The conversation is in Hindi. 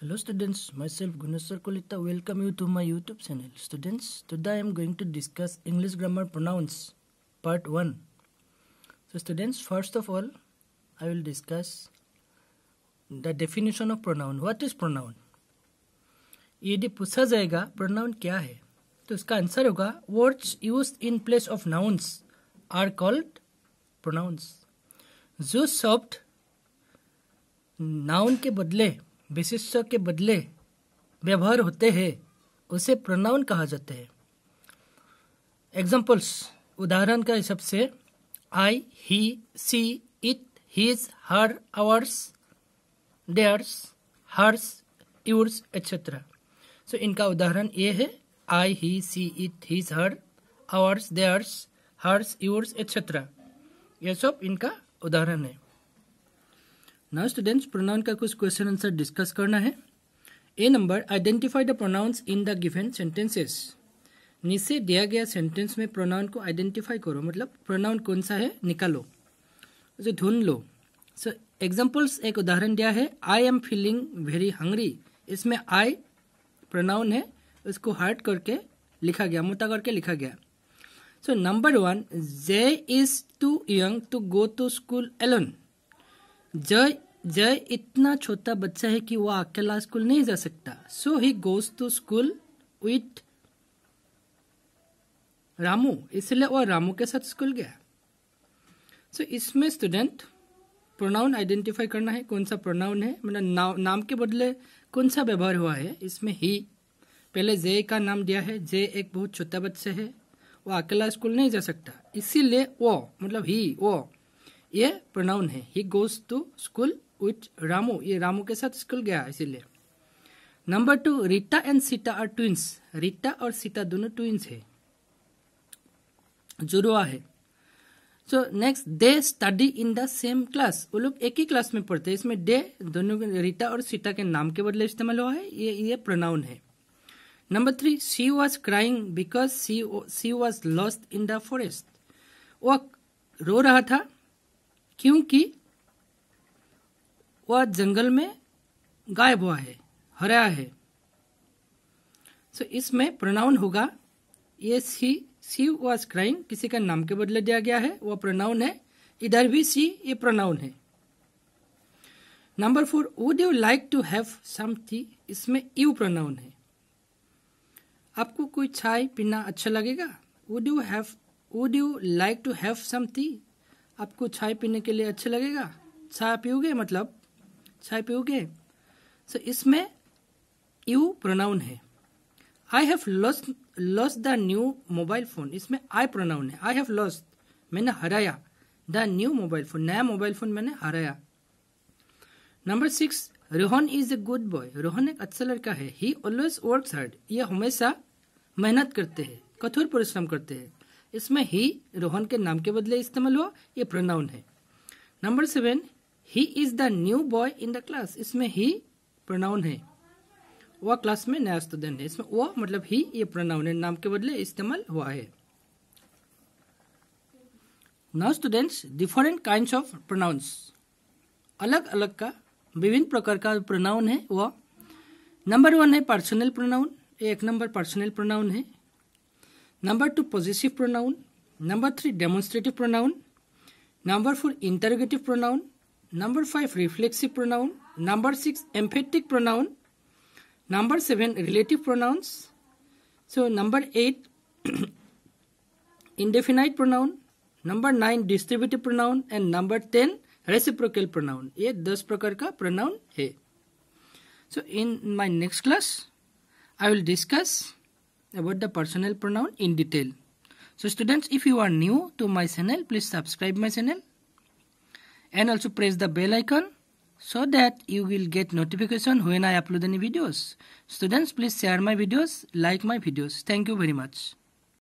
Hello students, myself Gunasar Kolita welcome you to my YouTube channel. Students, today I am going to discuss English grammar pronouns part 1. So students, first of all, I will discuss the definition of pronoun. What is pronoun? यदि पूछा जाएगा प्रोनाउन क्या है तो इसका आंसर होगा words use in place of nouns are called pronouns जो शब्द नाउन के बदले विशिष्य के बदले व्यवहार होते हैं उसे प्रोनाउन कहा जाता है एग्जाम्पल्स उदाहरण का हिसाब से I he she it his her ours theirs hers yours etcetera so इनका उदाहरण ये है I he she it his her ours theirs hers yours etcetera ये सब इनका उदाहरण है नाउ स्टूडेंट्स प्रोनाउन का कुछ क्वेश्चन आंसर डिस्कस करना है A number identify the pronouns in the given sentences नीचे दिया गया सेंटेंस में प्रोनाउन को आइडेंटिफाई करो मतलब प्रोनाउन कौन सा है निकालो उसे ढूंढ लो सो so, एग्जाम्पल्स एक उदाहरण दिया है I am feeling very hungry इसमें आई प्रोनाउन है उसको हार्ड करके लिखा गया मोटा करके लिखा गया so number one Jay is too young to go to school alone Jay Jay इतना छोटा बच्चा है कि वह अकेला स्कूल नहीं जा सकता so he goes to school with Ramu इसलिए वह रामू के साथ स्कूल गया सो so, इसमें स्टूडेंट प्रोनाउन आइडेंटिफाई करना है कौन सा प्रोनाउन है मतलब ना, नाम के बदले कौन सा व्यवहार हुआ है इसमें ही पहले जे का नाम दिया है जे एक बहुत छोटा बच्चा है वो अकेला स्कूल नहीं जा सकता इसीलिए वो मतलब ही वो ये प्रोनाउन है he goes to school with Ramu ये रामू के साथ स्कूल गया इसीलिए number two Rita and Sita are twins Rita और सीता दोनों ट्विंस है जुड़वा है so next they study in the same class वो लोग एक ही क्लास में पढ़ते हैं इसमें डे दोनों रीटा और सीता के नाम के बदले इस्तेमाल हुआ है ये ये प्रोनाउन है number three she was crying because she she was lost in the forest वो रो रहा था क्योंकि वह जंगल में गायब हुआ है हरा है सो so, इसमें प्रोनाउन होगा ये सी सी वॉज क्राइंग किसी का नाम के बदले दिया गया है वह प्रोनाउन है इधर भी सी ये प्रोनाउन है number four would you like to have some इसमें यू प्रोनाउन है आपको कोई चाय पीना अच्छा लगेगा would you have would you like to have some आपको चाय पीने के लिए अच्छा लगेगा चाय पियोगे मतलब चाय पियोगे सो इसमें यू प्रोनाउन है I have lost lost the new mobile phone इसमें आई प्रोनाउन है आई हैव लॉस मैंने हराया द न्यू मोबाइल फोन नया मोबाइल फोन मैंने हराया number six Rohan is a good boy Rohan एक अच्छा लड़का है ही ऑलवेज वर्क हार्ड ये हमेशा मेहनत करते हैं कठोर परिश्रम करते हैं इसमें ही रोहन के नाम के बदले इस्तेमाल हुआ ये प्रोनाउन है number seven he is the new boy in the class इसमें ही प्रोनाउन है वह क्लास में नया स्टूडेंट है इसमें वो मतलब ही ये प्रोनाउन है नाम के बदले इस्तेमाल हुआ है now students different kind of pronouns अलग अलग का विभिन्न प्रकार का प्रोनाउन है वह नंबर वन है पर्सनल प्रोनाउन एक नंबर पर्सनल प्रोनाउन है number two positive pronoun number three demonstrative pronoun number four interrogative pronoun Number 5 reflexive pronoun. Number 6 emphatic pronoun. Number 7 relative pronouns. So number 8 indefinite pronoun. Number 9 distributive pronoun. And number 10 reciprocal pronoun. Yeh 10 prakar pronoun hai. So in my next class, I will discuss about the personal pronoun in detail. So students, if you are new to my channel, please subscribe my channel and also press the bell icon so that you will get notification when I upload any videos. Students please share my videos, like my videos. Thank you very much.